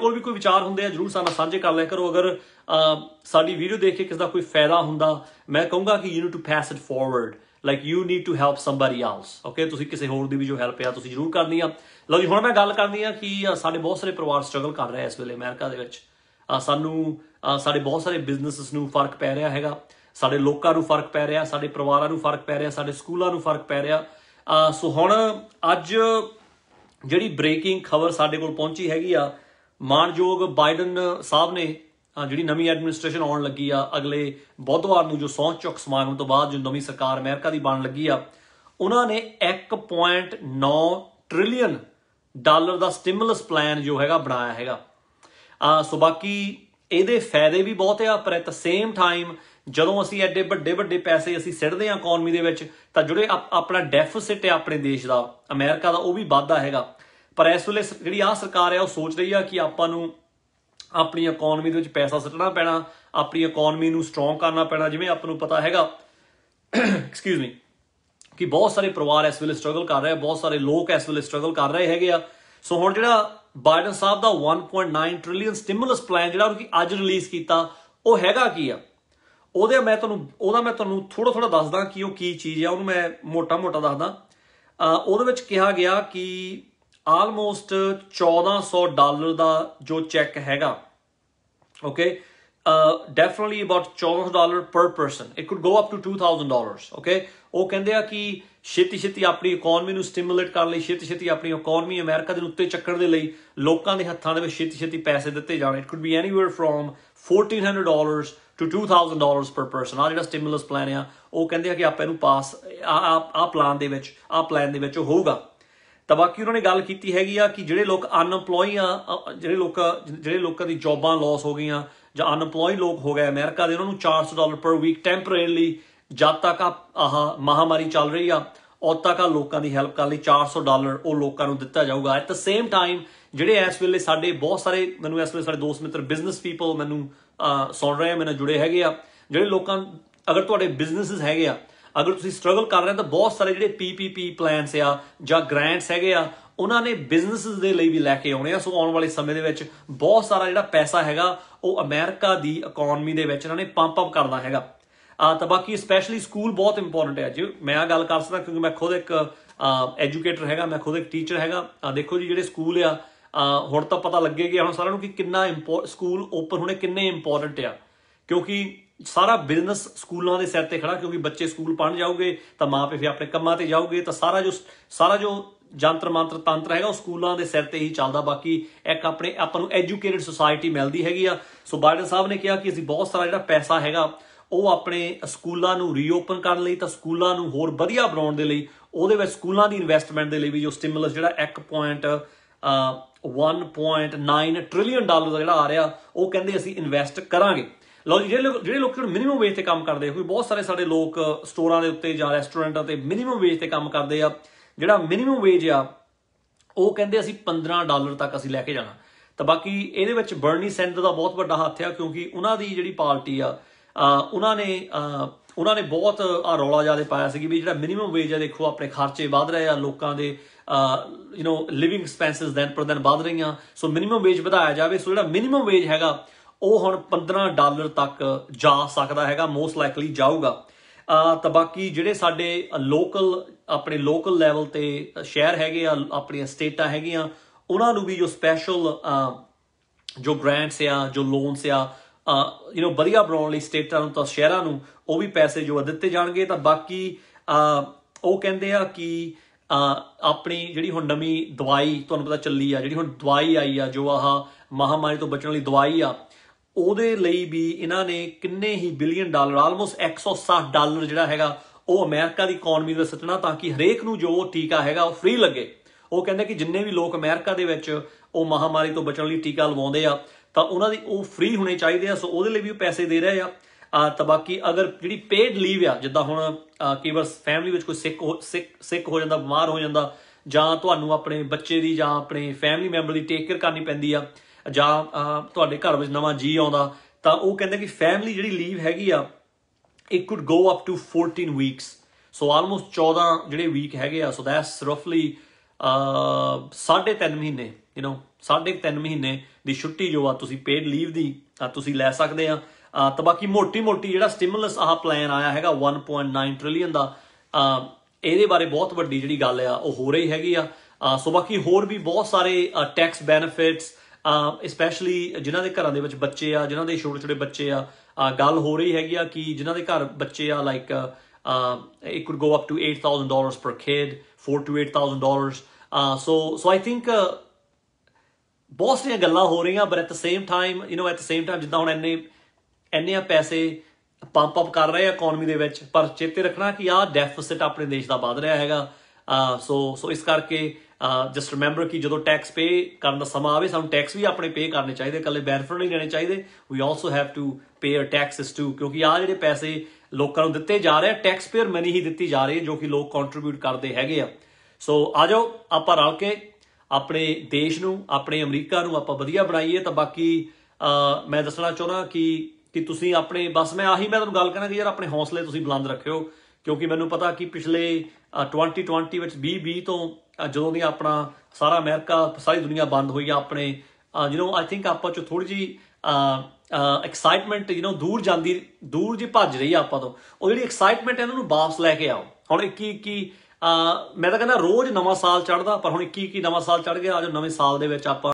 ਕੋਲ ਵੀ ਕੋਈ ਵਿਚਾਰ ਹੁੰਦੇ ਆ ਜਰੂਰ ਸਾਨੂੰ ਸਾਂਝੇ ਕਰ ਲਿਆ ਕਰੋ ਅਗਰ ਸਾਡੀ ਵੀਡੀਓ ਦੇਖ ਕੇ ਕਿਸ ਦਾ ਕੋਈ ਫਾਇਦਾ ਹੁੰਦਾ ਮੈਂ ਕਹੂੰਗਾ ਕਿ you need to pass it forward like you need to help somebody else okay ਤੁਸੀਂ ਕਿਸੇ ਹੋਰ ਦੀ ਵੀ ਜੋ ਹੈਲਪ ਆ ਤੁਸੀਂ ਜਰੂਰ ਕਰਨੀ ਆ ਲਓ ਜੀ ਹੁਣ ਮੈਂ ਗੱਲ ਕਰਨੀ ਆ ਕਿ ਸਾਡੇ ਬਹੁਤ ਸਾਰੇ ਪਰਿਵਾਰ ਸਟਰਗਲ ਕਰ ਰਹੇ ਆ ਇਸ ਵੇਲੇ ਅਮਰੀਕਾ ਦੇ ਵਿੱਚ ਸਾਨੂੰ ਸਾਡੇ ਬਹੁਤ ਸਾਰੇ ਬਿਜ਼ਨੈਸਸ ਨੂੰ ਫਰਕ ਪੈ ਰਿਹਾ ਹੈਗਾ ਸਾਡੇ ਲੋਕਾਂ ਨੂੰ ਫਰਕ ਪੈ ਰਿਹਾ ਸਾਡੇ ਪਰਿਵਾਰਾਂ ਨੂੰ ਫਰਕ ਪੈ ਰਿਹਾ ਸਾਡੇ ਸਕੂਲਾਂ ਨੂੰ ਫਰਕ ਪੈ ਰਿਹਾ ਸੋ ਹੁਣ ਅੱਜ ਜਿਹੜੀ ਬ੍ਰੇਕਿੰਗ ਖਬਰ ਸਾਡੇ ਕੋਲ ਪਹੁੰਚੀ ਹੈਗੀ ਆ ਮਾਨਯੋਗ ਬਾਈਡਨ ਸਾਹਿਬ ਨੇ ਜਿਹੜੀ ਨਵੀਂ ਐਡਮਿਨਿਸਟ੍ਰੇਸ਼ਨ ਆਉਣ ਲੱਗੀ ਆ ਅਗਲੇ ਬੁੱਧਵਾਰ ਨੂੰ ਜੋ ਸੌਂਚ ਚੁੱਕ ਸਮਾਗਮ ਤੋਂ ਬਾਅਦ ਜੋ ਨਵੀਂ ਸਰਕਾਰ ਅਮਰੀਕਾ ਦੀ ਬਣਨ ਲੱਗੀ ਆ ਉਹਨਾਂ ਨੇ 1.9 ਟ੍ਰਿਲੀਅਨ ਡਾਲਰ ਦਾ ਸਟਿਮੂਲਸ ਪਲਾਨ ਜੋ ਹੈਗਾ ਬਣਾਇਆ ਹੈਗਾ ਆ ਸੋ ਬਾਕੀ ਇਹਦੇ ਫਾਇਦੇ ਵੀ ਬਹੁਤ ਆ ਪਰ ਐਟ ਦ ਸੇਮ ਟਾਈਮ ਜਦੋਂ ਅਸੀਂ ਐਡੇ ਵੱਡੇ ਵੱਡੇ ਪੈਸੇ ਅਸੀਂ ਸਿੱਟਦੇ ਆ ਇਕਨੋਮੀ ਦੇ ਵਿੱਚ ਤਾਂ ਜਿਹੜੇ ਆਪਣਾ ਡੈਫਿਸਿਟ ਹੈ ਆਪਣੇ ਦੇਸ਼ ਦਾ ਅਮਰੀਕਾ ਦਾ ਉਹ ਵੀ ਵੱਧਦਾ ਹੈਗਾ ਪਰ ਇਸ ਵੇਲੇ ਜਿਹੜੀ ਆ ਸਰਕਾਰ ਹੈ ਉਹ ਸੋਚ ਰਹੀ ਆ ਕਿ ਆਪਾਂ ਨੂੰ ਆਪਣੀ ਇਕਨੋਮੀ ਦੇ ਵਿੱਚ ਪੈਸਾ ਸੱਟਣਾ ਪੈਣਾ ਆਪਣੀ ਇਕਨੋਮੀ ਨੂੰ ਸਟਰੋਂਗ ਕਰਨਾ ਪੈਣਾ ਜਿਵੇਂ ਆਪ ਨੂੰ ਪਤਾ ਹੈਗਾ ਐਕਸਕਿਊਜ਼ ਮੀ ਕਿ ਬਹੁਤ ਸਾਰੇ ਪਰਿਵਾਰ ਇਸ ਵੇਲੇ ਸਟਰਗਲ ਕਰ ਰਹੇ ਬਹੁਤ ਸਾਰੇ ਲੋਕ ਇਸ ਵੇਲੇ ਸਟਰਗਲ ਕਰ ਰਹੇ ਹੈਗੇ ਆ ਸੋ ਹੁਣ ਜਿਹੜਾ ਬਾਈਡਨ ਸਾਹਿਬ ਦਾ 1.9 ਟ੍ਰਿਲੀਅਨ ਸਟਿਮੂਲਸ ਪਲਾਨ ਜਿਹੜਾ ਉਹ ਕਿ ਅੱਜ ਰਿਲੀਜ਼ ਕੀਤਾ ਉਹ ਹੈਗਾ ਕੀ ਆ ਉਹਦੇ ਮੈਂ ਤੁਹਾਨੂੰ ਉਹਦਾ ਮੈਂ ਤੁਹਾਨੂੰ ਥੋੜਾ ਥੋੜਾ ਦੱਸਦਾ ਕਿ ਉਹ ਕੀ ਚੀਜ਼ ਆ ਉਹਨੂੰ ਮੈਂ ਮੋਟਾ ਮੋਟਾ ਦੱਸਦਾ ਉਹਦੇ ਵਿੱਚ ਕਿਹਾ ਗਿਆ ਕਿ ਆਲਮੋਸਟ 1400 ਡਾਲਰ ਦਾ ਜੋ ਚੈੱਕ ਹੈਗਾ okay uh definitely about 1400 dollar per person it could go up to 2000 dollars okay ਉਹ ਕਹਿੰਦੇ ਆ ਕਿ ਛੇਤੀ ਛੇਤੀ ਆਪਣੀ ਇਕਨੋਮੀ ਨੂੰ ਸਟਿਮੂਲੇਟ ਕਰਨ ਲਈ ਛੇਤੀ ਛੇਤੀ ਆਪਣੀ ਇਕਨੋਮੀ ਅਮਰੀਕਾ ਦੇ ਉੱਤੇ ਚੱਕਣ ਦੇ ਲਈ ਲੋਕਾਂ ਦੇ ਹੱਥਾਂ ਦੇ ਵਿੱਚ ਛੇਤੀ ਛੇਤੀ ਪੈਸੇ ਦਿੱਤੇ ਜਾਣ it could be anywhere from 1400 dollars to 2000 dollars per person ਆ ਜਿਹੜਾ ਸਟਿਮੂਲਸ ਪਲਾਨ ਆ ਉਹ ਕਹਿੰਦੇ ਆ ਕਿ ਆਪਾਂ ਇਹਨੂੰ ਪਾਸ ਆ ਆ ਪਲਾਨ ਦੇ ਵਿੱਚ ਆ ਪਲਾਨ ਦੇ ਵਿੱਚ ਹੋਊਗਾ ਤਾਂ ਬਾਕੀ ਉਹਨਾਂ ਨੇ ਗੱਲ ਕੀਤੀ ਹੈਗੀ ਆ ਕਿ ਜਿਹੜੇ ਲੋਕ ਅਨਪਲੋਈ ਆ ਜਿਹੜੇ ਲੋਕ ਜਿਹੜੇ ਲੋਕਾਂ ਦੀ ਜੌਬਾਂ ਲਾਸ ਹੋ ਗਈਆਂ ਜਾਂ ਅਨਪਲੋਈ ਲੋਕ ਹੋ ਗਏ ਅਮਰੀਕਾ ਦੇ ਉਹਨਾਂ ਨੂੰ 400 ਡਾਲਰ ਪਰ ਵੀਕ ਟੈਂਪਰੇਰੀਲੀ ਜਦ ਤੱਕ ਆਹ ਮਹਾਮਾਰੀ ਚੱਲ ਰਹੀ ਆ ਉਦ ਤੱਕ ਆ ਲੋਕਾਂ ਦੀ ਹੈਲਪ ਕਰਨ ਲਈ 400 ਡਾਲਰ ਉਹ ਲੋਕਾਂ ਨੂੰ ਦਿੱਤਾ ਜਾਊਗਾ ਐਟ ਦ ਸੇਮ ਟਾਈਮ ਜਿਹੜੇ ਇਸ ਵੇਲੇ ਸਾਡੇ ਬਹੁਤ ਸਾਰੇ ਮੈਨੂੰ ਇਸ ਵੇਲੇ ਸਾਡੇ ਦੋਸਤ ਮਿੱਤਰ ਬਿਜ਼ਨਸ ਪੀਪਲ ਮੈਨੂੰ ਸੁਣ ਰਹੇ ਆ ਮੇਰੇ ਨਾਲ ਜੁੜੇ ਹੈਗੇ ਆ ਜਿਹੜੇ ਲੋਕਾਂ ਅਗਰ ਤੁਹਾਡੇ ਬਿਜ਼ਨੈਸਸ ਹੈਗੇ ਆ ਅਗਰ ਤੁਸੀਂ ਸਟਰਗਲ ਕਰ ਰਹੇ ਹੋ ਤਾਂ ਬਹੁਤ ਸਾਰੇ ਜਿਹੜੇ ਪੀਪੀਪੀ ਪਲਾਨਸ ਆ ਜਾਂ ਗ੍ਰਾਂਟਸ ਹੈਗੇ ਆ ਉਹਨਾਂ ਨੇ ਬਿਜ਼ਨੈਸਸ ਦੇ ਲਈ ਵੀ ਲੈ ਕੇ ਆਉਣੇ ਆ ਸੋ ਆਉਣ ਵਾਲੇ ਸਮੇਂ ਦੇ ਵਿੱਚ ਬਹੁਤ ਸਾਰਾ ਜਿਹੜਾ ਪੈਸਾ ਹੈਗਾ ਉਹ ਅਮਰੀਕਾ ਦੀ ਇਕਨੋਮੀ ਦੇ ਵਿੱਚ ਇਹਨਾਂ ਨੇ ਪੰਪ ਅਪ ਕਰਨਾ ਹੈਗਾ ਆ ਤਾਂ ਬਾਕੀ ਸਪੈਸ਼ਲੀ ਸਕੂਲ ਬਹੁਤ ਇੰਪੋਰਟੈਂਟ ਹੈ ਜੀ ਮੈਂ ਆ ਗੱਲ ਕਰ ਸਕਦਾ ਕਿਉਂਕਿ ਮੈਂ ਖੁਦ ਇੱਕ ਐਜੂਕੇਟਰ ਹੈਗਾ ਮੈਂ ਖੁਦ ਇੱਕ ਟੀਚਰ ਹੈਗਾ ਆ ਦੇਖੋ ਜੀ ਜਿਹੜੇ ਸਕੂਲ ਆ ਹੁਣ ਤਾਂ ਪਤਾ ਲੱਗੇਗਾ ਹੁਣ ਸਾਰਿਆਂ ਨੂੰ ਕਿ ਕਿੰਨਾ ਸਕੂਲ ਓਪਨ ਹੋਣੇ ਕਿੰਨੇ ਇੰਪੋਰਟੈਂਟ ਆ ਕਿਉਂਕਿ ਸਾਰਾ ਬਿਜ਼ਨਸ ਸਕੂਲਾਂ ਦੇ ਸਿਰ ਤੇ ਖੜਾ ਕਿਉਂਕਿ ਬੱਚੇ ਸਕੂਲ ਪੜਨ ਜਾਓਗੇ ਤਾਂ ਮਾਪੇ ਫਿਰ ਆਪਣੇ ਕੰਮਾਂ ਤੇ ਜਾਓਗੇ ਤਾਂ ਸਾਰਾ ਜੋ ਸਾਰਾ ਜੋ ਜੰਤਰ ਮੰਤਰ ਤੰਤਰ ਹੈਗਾ ਉਹ ਸਕੂਲਾਂ ਦੇ ਸਿਰ ਤੇ ਹੀ ਚੱਲਦਾ ਬਾਕੀ ਇੱਕ ਆਪਣੇ ਆਪਾਂ ਨੂੰ ਐਜੂਕੇਟਿਡ ਸੋਸਾਇਟੀ ਮਿਲਦੀ ਹੈਗੀ ਆ ਸੋ ਬਾਈਡਨ ਸਾਹਿਬ ਨੇ ਕਿਹਾ ਕਿ ਅਸੀਂ ਬਹੁਤ ਸਾਰਾ ਜਿਹੜਾ ਪੈਸਾ ਹੈਗਾ ਉਹ ਆਪਣੇ ਸਕੂਲਾਂ ਨੂੰ ਰੀਓਪਨ ਕਰਨ ਲਈ ਤਾਂ ਸਕੂਲਾਂ ਨੂੰ ਹੋਰ ਵਧੀਆ ਬਣਾਉਣ ਦੇ ਲਈ ਉਹਦੇ ਵਿੱਚ ਸਕੂਲਾਂ ਦੀ ਇਨਵੈਸਟਮੈਂਟ ਦੇ ਲਈ ਵੀ ਜੋ ਸਟਿਮੂਲਸ ਜਿਹੜਾ 1.9 ਟ੍ਰਿਲੀਅਨ ਡਾਲਰ ਦਾ ਜਿਹੜਾ ਆ ਰਿਹਾ ਉਹ ਕਹਿੰਦੇ ਅਸੀਂ ਇਨਵੈਸਟ ਕਰਾਂਗੇ ਲੋ ਜੀ ਜਿਹੜੇ ਜਿਹੜੇ ਲੋਕ ਹੁਣ ਮਿਨੀਮਮ ਵੇਜ ਤੇ ਕੰਮ ਕਰਦੇ ਕੋਈ ਬਹੁਤ ਸਾਰੇ ਸਾਡੇ ਲੋਕ ਸਟੋਰਾਂ ਦੇ ਉੱਤੇ ਜਾਂ ਰੈਸਟੋਰੈਂਟਾਂ ਤੇ ਮਿਨੀਮਮ ਵੇਜ ਤੇ ਕੰਮ ਕਰਦੇ ਆ ਜਿਹੜਾ ਮਿਨੀਮਮ ਵੇਜ ਆ ਉਹ ਕਹਿੰਦੇ ਅਸੀਂ 15 ਡਾਲਰ ਤੱਕ ਅਸੀਂ ਲੈ ਕੇ ਜਾਣਾ ਤਾਂ ਬਾਕੀ ਇਹਦੇ ਵਿੱਚ ਬਰਨੀ ਸੈਂਡਰ ਦਾ ਬਹੁਤ ਵੱਡਾ ਹੱਥ ਆ ਕਿਉਂਕਿ ਉਹਨਾਂ ਦੀ ਜਿਹੜੀ ਪਾਰਟੀ ਆ ਉਹਨਾਂ ਨੇ ਉਹਨਾਂ ਨੇ ਬਹੁਤ ਆ ਰੌਲਾ ਜਿਆਦਾ ਪਾਇਆ ਸੀ ਕਿ ਵੀ ਜਿਹੜਾ ਮਿਨੀਮਮ ਵੇਜ ਆ ਦੇਖੋ ਆਪਣੇ ਖਰਚੇ ਵਧ ਰਹੇ ਆ ਲੋਕਾਂ ਦੇ you know living expenses then ਪਰ ਦੈਨ ਵਧ ਰਹੀਆਂ ਸੋ ਮਿਨੀਮਮ ਵੇਜ ਵਧਾਇਆ ਜਾਵੇ ਸੋ ਜਿਹੜਾ ਮਿਨੀਮਮ ਵੇਜ ਹੈਗਾ ਉਹ ਹੁਣ 15 ਡਾਲਰ ਤੱਕ ਜਾ ਸਕਦਾ ਹੈਗਾ ਮੋਸਟ ਲਾਈਕਲੀ ਜਾਊਗਾ ਤਾਂ ਬਾਕੀ ਜਿਹੜੇ ਸਾਡੇ ਲੋਕਲ ਆਪਣੇ ਲੋਕਲ ਲੈਵਲ ਤੇ ਸ਼ਹਿਰ ਹੈਗੇ ਆ ਆਪਣੀਆਂ ਸਟੇਟਾਂ ਹੈਗੀਆਂ ਉਹਨਾਂ ਨੂੰ ਵੀ ਜੋ ਸਪੈਸ਼ਲ ਜੋ ਗ੍ਰਾਂਟਸ ਆ ਜੋ ਲੋਨਸ ਆ ਯੂ نو ਵਧੀਆ ਬਣਾਉਣ ਲਈ ਸਟੇਟਾਂ ਨੂੰ ਤਾਂ ਸ਼ਹਿਰਾਂ ਨੂੰ ਉਹ ਵੀ ਪੈਸੇ ਜੋ ਦਿੱਤੇ ਜਾਣਗੇ ਤਾਂ ਬਾਕੀ ਉਹ ਕਹਿੰਦੇ ਆ ਕਿ ਆਪਣੀ ਜਿਹੜੀ ਹੁਣ ਨਵੀਂ ਦਵਾਈ ਤੁਹਾਨੂੰ ਪਤਾ ਚੱਲੀ ਆ ਜਿਹੜੀ ਹੁਣ ਦਵਾਈ ਆਈ ਆ ਜੋ ਆਹ ਮਹਾਮਾਰੀ ਤੋਂ ਬਚਣ ਲਈ ਦਵਾਈ ਆ ਉਹਦੇ ਲਈ ਵੀ ਇਹਨਾਂ ਨੇ ਕਿੰਨੇ ਹੀ ਬਿਲੀਅਨ ਡਾਲਰ ਆਲਮੋਸਟ 160 ਡਾਲਰ ਜਿਹੜਾ ਹੈਗਾ ਉਹ ਅਮਰੀਕਾ ਦੀ ਇਕਨੋਮੀ ਦੇ ਸੱਟਣਾ ਤਾਂ ਕਿ ਹਰੇਕ ਨੂੰ ਜੋ ਟੀਕਾ ਹੈਗਾ ਉਹ ਫ੍ਰੀ ਲੱਗੇ ਉਹ ਕਹਿੰਦਾ ਕਿ ਜਿੰਨੇ ਵੀ ਲੋਕ ਅਮਰੀਕਾ ਦੇ ਵਿੱਚ ਉਹ ਮਹਾਮਾਰੀ ਤੋਂ ਬਚਣ ਲਈ ਟੀਕਾ ਲਵਾਉਂਦੇ ਆ ਤਾਂ ਉਹਨਾਂ ਦੀ ਉਹ ਫ੍ਰੀ ਹੋਣੇ ਚਾਹੀਦੇ ਆ ਸੋ ਉਹਦੇ ਲਈ ਵੀ ਉਹ ਪੈਸੇ ਦੇ ਰਹੇ ਆ ਆ ਤਾਂ ਬਾਕੀ ਅਗਰ ਜਿਹੜੀ ਪੇਡ ਲੀਵ ਆ ਜਿੱਦਾਂ ਹੁਣ ਕੇਵਰ ਫੈਮਿਲੀ ਵਿੱਚ ਕੋਈ ਸਿਕ ਸਿੱਕ ਸਿੱਕ ਹੋ ਜਾਂਦਾ ਬਿਮਾਰ ਹੋ ਜਾਂਦਾ ਜਾਂ ਤੁਹਾਨੂੰ ਆਪਣੇ ਬੱਚੇ ਦੀ ਜਾਂ ਆਪਣੇ ਫੈਮਿਲੀ ਮੈਂਬਰ ਦੀ ਟੇਕ ਕੇਅਰ ਕਰਨੀ ਪੈਂਦੀ ਆ ਜਾਂ ਤੁਹਾਡੇ ਘਰ ਵਿੱਚ ਨਵਾਂ ਜੀ ਆਉਂਦਾ ਤਾਂ ਉਹ ਕਹਿੰਦੇ ਕਿ ਫੈਮਿਲੀ ਜਿਹੜੀ ਲੀਵ ਹੈਗੀ ਆ it could go up to 14 weeks so almost 14 ਜਿਹੜੇ ਵੀਕ ਹੈਗੇ ਆ ਸੋ ਦੈਟਸ ਰਫਲੀ ਸਾਢੇ 3 ਮਹੀਨੇ ਯੂ نو ਸਾਢੇ 3 ਮਹੀਨੇ ਦੀ ਛੁੱਟੀ ਜੋ ਆ ਤੁਸੀਂ ਪੇਡ ਲੀਵ ਦੀ ਤਾਂ ਤੁਸੀਂ ਲੈ ਸਕਦੇ ਆ ਤਾਂ ਬਾਕੀ ਮੋਟੀ-ਮੋਟੀ ਜਿਹੜਾ ਸਟਿਮੂਲਸ ਆਹ ਪਲਾਨ ਆਇਆ ਹੈਗਾ 1.9 ਟ੍ਰਿਲੀਅਨ ਦਾ ਇਹਦੇ ਬਾਰੇ ਬਹੁਤ ਵੱਡੀ ਜਿਹੜੀ ਗੱਲ ਆ ਉਹ ਹੋ ਰਹੀ ਹੈਗੀ ਆ ਸੋ ਬਾਕੀ ਹੋਰ ਵੀ ਬਹੁਤ ਸਾਰੇ ਟੈਕਸ ਬੈਨੀਫਿਟਸ ਸਪੈਸ਼ਲੀ ਜਿਨ੍ਹਾਂ ਦੇ ਘਰਾਂ ਦੇ ਵਿੱਚ ਬੱਚੇ ਆ ਜਿਨ੍ਹਾਂ ਦੇ ਛੋਟੇ ਛੋਟੇ ਬੱਚੇ ਆ ਗੱਲ ਹੋ ਰਹੀ ਹੈਗੀ ਆ ਕਿ ਜਿਨ੍ਹਾਂ ਦੇ ਘਰ ਬੱਚੇ ਆ like it could go up to $8,000 dollars per kid 4 to $8,000. Dollars so so I think ਬਹੁਤ ਸਾਰੀਆਂ ਗੱਲਾਂ ਹੋ ਰਹੀਆਂ but at the same time you know at the same time ਜਿੱਦਾਂ ਹੁਣ ਐਨੇ ਐਨੇ ਆ ਪੈਸੇ ਪੰਪ ਅਪ ਕਰ ਰਹੇ ਆ ਇਕਨੋਮੀ ਦੇ ਵਿੱਚ ਪਰ ਚੇਤੇ ਰੱਖਣਾ ਕਿ ਆ ਡੈਫਿਸਿਟ ਆਪਣੇ ਦੇਸ਼ ਦਾ ਵੱਧ ਰਿਹਾ ਹੈਗਾ ਸੋ ਸੋ ਇਸ ਕਰਕੇ ਜਸਟ ਰਿਮੈਂਬਰ ਕਿ ਜਦੋਂ ਟੈਕਸ ਪੇ ਕਰਨ ਦਾ ਸਮਾਂ ਆਵੇ ਸਾਨੂੰ ਟੈਕਸ ਵੀ ਆਪਣੇ ਪੇ ਕਰਨੇ ਚਾਹੀਦੇ ਕੱਲੇ ਬੈਨੀਫਿਟ ਨਹੀਂ ਲੈਣੇ ਚਾਹੀਦੇ ਵੀ also have to pay our taxes too ਕਿਉਂਕਿ ਆ ਜਿਹੜੇ ਪੈਸੇ ਲੋਕਾਂ ਨੂੰ ਦਿੱਤੇ ਜਾ ਰਹੇ ਟੈਕਸ ਪੇਅਰ ਮਨੀ ਹੀ ਦਿੱਤੀ ਜਾ ਰਹੀ ਹੈ ਜੋ ਕਿ ਲੋਕ ਕੰਟਰੀਬਿਊਟ ਕਰਦੇ ਹੈਗੇ ਆ ਸੋ ਆਜੋ ਆਪਾਂ ਰਲ ਕੇ ਆਪਣੇ ਦੇਸ਼ ਨੂੰ ਆਪਣੇ ਅਮਰੀਕਾ ਨੂੰ ਆਪਾਂ ਵਧੀਆ ਬਣਾਈਏ ਤਾਂ ਬਾਕੀ ਮੈਂ ਦੱਸਣਾ ਚਾਹੁੰਦਾ ਕਿ ਕਿ ਤੁਸੀਂ ਆਪਣੇ ਬਸ ਮੈਂ ਆਹੀ ਮੈਂ ਤੁਹਾਨੂੰ ਗੱਲ ਕਰਾਂਗਾ ਯਾਰ ਆਪਣੇ ਹੌਸਲੇ ਤੁਸੀਂ ਬੁਲੰਦ ਰੱਖਿਓ ਕਿਉਂਕਿ ਮੈਨੂੰ ਪਤਾ ਕਿ ਪਿਛਲੇ 2020 ਵਿੱਚ 2020 ਤੋਂ ਜਦੋਂ ਦੀ ਆਪਣਾ ਸਾਰਾ ਅਮਰੀਕਾ ਸਾਰੀ ਦੁਨੀਆ ਬੰਦ ਹੋਈ ਆ ਆਪਣੇ ਯੂ نو ਆਈ ਥਿੰਕ ਆਪਾਂ ਚ ਥੋੜੀ ਜੀ ਐਕਸਾਈਟਮੈਂਟ ਯੂ نو ਦੂਰ ਜਾਂਦੀ ਦੂਰ ਜੀ ਭੱਜ ਰਹੀ ਆ ਆਪਾਂ ਤੋਂ ਉਹ ਜਿਹੜੀ ਐਕਸਾਈਟਮੈਂਟ ਇਹਨਾਂ ਨੂੰ ਵਾਪਸ ਲੈ ਕੇ ਆਓ ਹੁਣ 21 21 ਮੈਂ ਤਾਂ ਕਹਿੰਦਾ ਰੋਜ਼ ਨਵਾਂ ਸਾਲ ਚੜਦਾ ਪਰ ਹੁਣ 21 ਨਵਾਂ ਸਾਲ ਚੜ ਗਿਆ ਅੱਜ ਨਵੇਂ ਸਾਲ ਦੇ ਵਿੱਚ ਆਪਾਂ